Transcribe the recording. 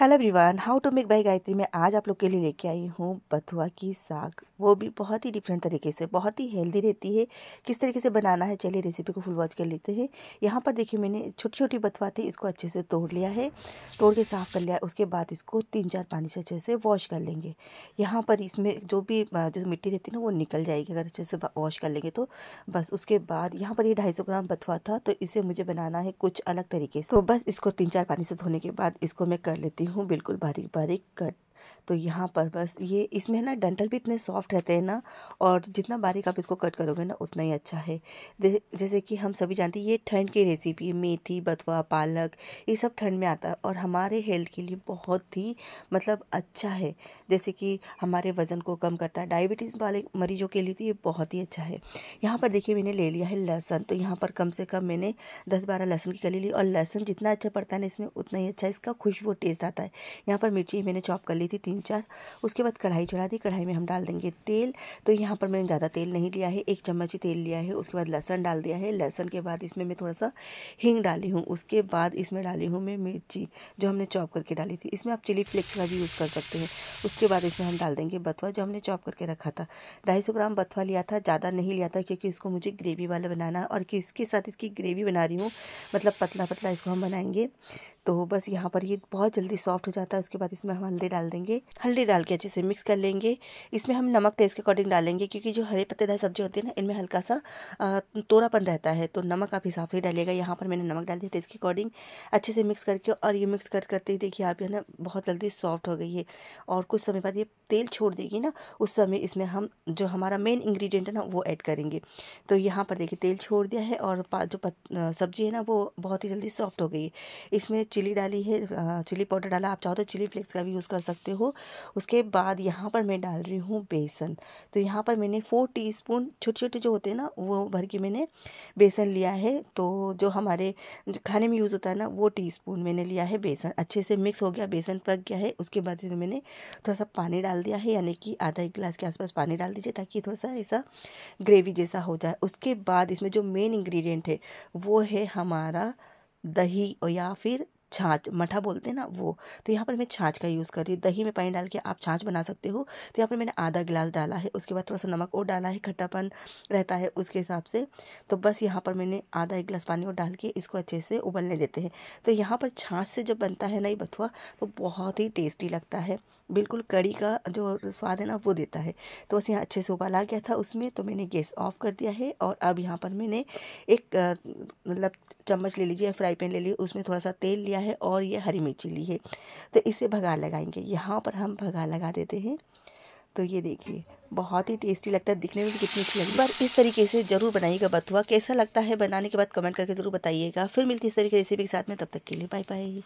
hello everyone how to make by Gayatri मैं आज आप लोग के लिए लेके आई हूँ बथुआ की साग वो भी बहुत ही डिफरेंट तरीके से बहुत ही हेल्दी रहती है किस तरीके से बनाना है चलिए रेसिपी को फुल वॉच कर लेते हैं यहाँ पर देखिए मैंने छोटी छोटी बथुआ थी इसको अच्छे से तोड़ लिया है तोड़ के साफ़ कर लिया है उसके बाद इसको तीन चार पानी से अच्छे से वॉश कर लेंगे यहाँ पर इसमें जो भी जो मिट्टी रहती है ना वो निकल जाएगी अगर अच्छे से वॉश कर लेंगे तो बस उसके बाद यहाँ पर ये ढाई ग्राम बथुआ था तो इसे मुझे बनाना है कुछ अलग तरीके से तो बस इसको तीन चार पानी से धोने के बाद इसको मैं कर लेती हूँ हूँ बिल्कुल बारीक बारीक कट तो यहाँ पर बस ये इसमें ना डंटल भी इतने सॉफ्ट रहते हैं ना और जितना बारीक आप इसको कट करोगे ना उतना ही अच्छा है जैसे कि हम सभी जानते हैं ये ठंड की रेसिपी मेथी बथुआ पालक ये सब ठंड में आता है और हमारे हेल्थ के लिए बहुत ही मतलब अच्छा है जैसे कि हमारे वज़न को कम करता है डायबिटीज़ वाले मरीजों के लिए तो ये बहुत ही अच्छा है यहाँ पर देखिए मैंने ले लिया है लहसन तो यहाँ पर कम से कम मैंने दस बारह लहसुन की कली ली और लहसुन जितना अच्छा पड़ता है ना इसमें उतना ही अच्छा इसका खुशबू टेस्ट आता है यहाँ पर मिर्ची मैंने चॉप कर ली थी तीन चार उसके बाद कढ़ाई चढ़ा दी कढ़ाई में हम डाल देंगे तेल तो यहाँ पर मैंने ज़्यादा तेल नहीं लिया है एक चम्मच ही तेल लिया है उसके बाद लहसन डाल दिया है लहसन के बाद इसमें मैं थोड़ा सा हींग डाली हूँ उसके बाद इसमें डाली हूँ मैं मिर्ची जो हमने चॉप करके डाली थी इसमें आप चिली फ्लेक्स का भी यूज़ कर सकते हैं उसके बाद इसमें हम डाल देंगे बथवा जो हमने चॉप करके रखा था ढाई ग्राम बथुआ लिया था ज़्यादा नहीं लिया था क्योंकि इसको मुझे ग्रेवी वाला बनाना और किसके साथ इसकी ग्रेवी बना रही हूँ मतलब पतला पतला इसको हम बनाएंगे तो बस यहाँ पर ये यह बहुत जल्दी सॉफ्ट हो जाता है उसके बाद इसमें हम हल्दी डाल देंगे हल्दी डाल के अच्छे से मिक्स कर लेंगे इसमें हम नमक टेस्ट के अकॉर्डिंग डालेंगे क्योंकि जो हरे पत्तेदार सब्जी होती है ना इनमें हल्का सा तोरापन रहता है तो नमक आप हिसाब से डालिएगा यहाँ पर मैंने नमक डाल दिया टेस्ट के अकॉर्डिंग अच्छे से मिक्स करके और ये मिक्स कर करते ही देखिए आप ये ना बहुत जल्दी सॉफ्ट हो गई है और कुछ समय बाद ये तेल छोड़ देगी ना उस समय इसमें हम जो हमारा मेन इंग्रेडिएंट है ना वो ऐड करेंगे तो यहाँ पर देखिए तेल छोड़ दिया है और जो सब्जी है ना वो बहुत ही जल्दी सॉफ्ट हो गई है इसमें चिली डाली है चिली पाउडर डाला आप चाहो तो चिली फ्लेक्स का भी यूज़ कर सकते हो उसके बाद यहाँ पर मैं डाल रही हूँ बेसन तो यहाँ पर मैंने फोर टीस्पून छोटे छोटे जो होते हैं ना वो भर के मैंने बेसन लिया है तो जो हमारे जो खाने में यूज़ होता है ना वो टी मैंने लिया है बेसन अच्छे से मिक्स हो गया बेसन पक गया है उसके बाद इसमें मैंने थोड़ा सा पानी डाल दिया है यानी कि आधा एक गिलास के आसपास पानी डाल दीजिए ताकि थोड़ा सा ऐसा ग्रेवी जैसा हो जाए उसके बाद इसमें जो मेन इंग्रेडिएंट है वो है हमारा दही या फिर छाछ मठा बोलते हैं ना वो तो यहाँ पर मैं छाछ का यूज़ कर रही हूँ दही में पानी डाल के आप छाछ बना सकते हो तो यहाँ पर मैंने आधा गिलास डाला है उसके बाद थोड़ा सा नमक और डाला है खट्टापन रहता है उसके हिसाब से तो बस यहाँ पर मैंने आधा एक गिलास पानी और डाल के इसको अच्छे से उबलने देते हैं तो यहाँ पर छाछ से जब बनता है ना ये बथुआ तो बहुत ही टेस्टी लगता है बिल्कुल कड़ी का जो स्वाद है ना वो देता है तो बस यहाँ अच्छे से उबाल आ गया था उसमें तो मैंने गैस ऑफ कर दिया है और अब यहाँ पर मैंने एक मतलब चम्मच ले लीजिए फ्राई पैन ले लीजिए उसमें थोड़ा सा तेल लिया है और ये हरी मिर्ची ली है तो इसे भगा लगाएंगे यहाँ पर हम भगा लगा देते हैं तो ये देखिए बहुत ही टेस्टी लगता है दिखने में भी कितनी अच्छी लगती है बस इस तरीके से जरूर बनाइएगा बथुआ कैसा लगता है बनाने के बाद कमेंट करके ज़रूर बताइएगा फिर मिलती इस तरीके रेसिपी के साथ में तब तक के लिए बाय बाय